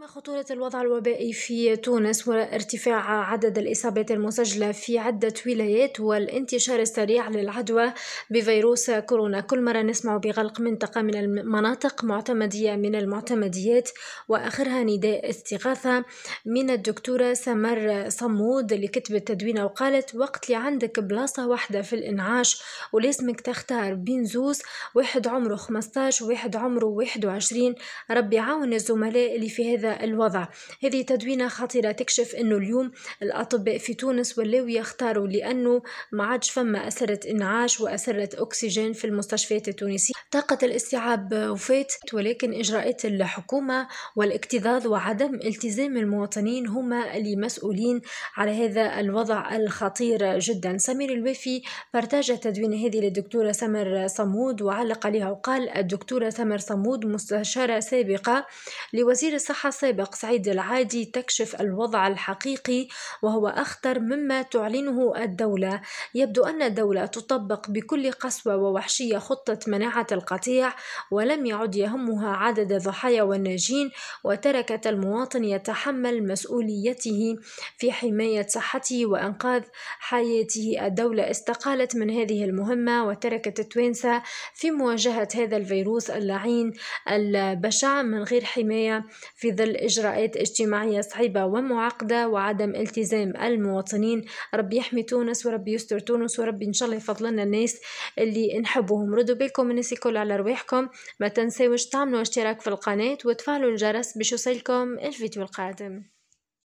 أما خطورة الوضع الوبائي في تونس وارتفاع عدد الإصابات المسجلة في عدة ولايات والانتشار السريع للعدوى بفيروس كورونا كل مرة نسمع بغلق منطقة من المناطق معتمدية من المعتمديات وآخرها نداء استغاثة من الدكتورة سمر صمود اللي كتبت تدوينة وقالت وقت اللي عندك بلاصة واحدة في الإنعاش ولازمك تختار بين زوز واحد عمره 15 واحد عمره 21 ربي عاون الزملاء اللي في هذا الوضع هذه تدوينة خطيرة تكشف أنه اليوم الأطباء في تونس ولاو يختاروا لأنه ما عادش فما أسرة إنعاش وأسرة أكسجين في المستشفيات التونسية طاقة الاستيعاب وفات ولكن إجراءات الحكومة والاكتظاظ وعدم التزام المواطنين هما اللي مسؤولين على هذا الوضع الخطير جدا سمير الوافي بارتاج تدوين هذه للدكتورة سمر صمود وعلق عليها وقال الدكتورة سمر صمود مستشارة سابقة لوزير الصحة سابق سعيد العادي تكشف الوضع الحقيقي وهو أخطر مما تعلنه الدولة يبدو أن الدولة تطبق بكل قسوة ووحشية خطة مناعة القطيع ولم يعد يهمها عدد الضحايا والناجين وتركت المواطن يتحمل مسؤوليته في حماية صحته وإنقاذ حياته الدولة استقالت من هذه المهمة وتركت التوينسا في مواجهة هذا الفيروس اللعين البشع من غير حماية في ظل مثل إجراءات اجتماعية صعبة ومعقدة وعدم التزام المواطنين ربي يحمي تونس ورب يستر تونس ورب إن شاء الله يفضل لنا الناس اللي نحبهم ردوا بالكم الناس الكل على رواحكم ما تنساوش تعملوا اشتراك في القناة وتفعلوا الجرس باش يوصلكم الفيديو القادم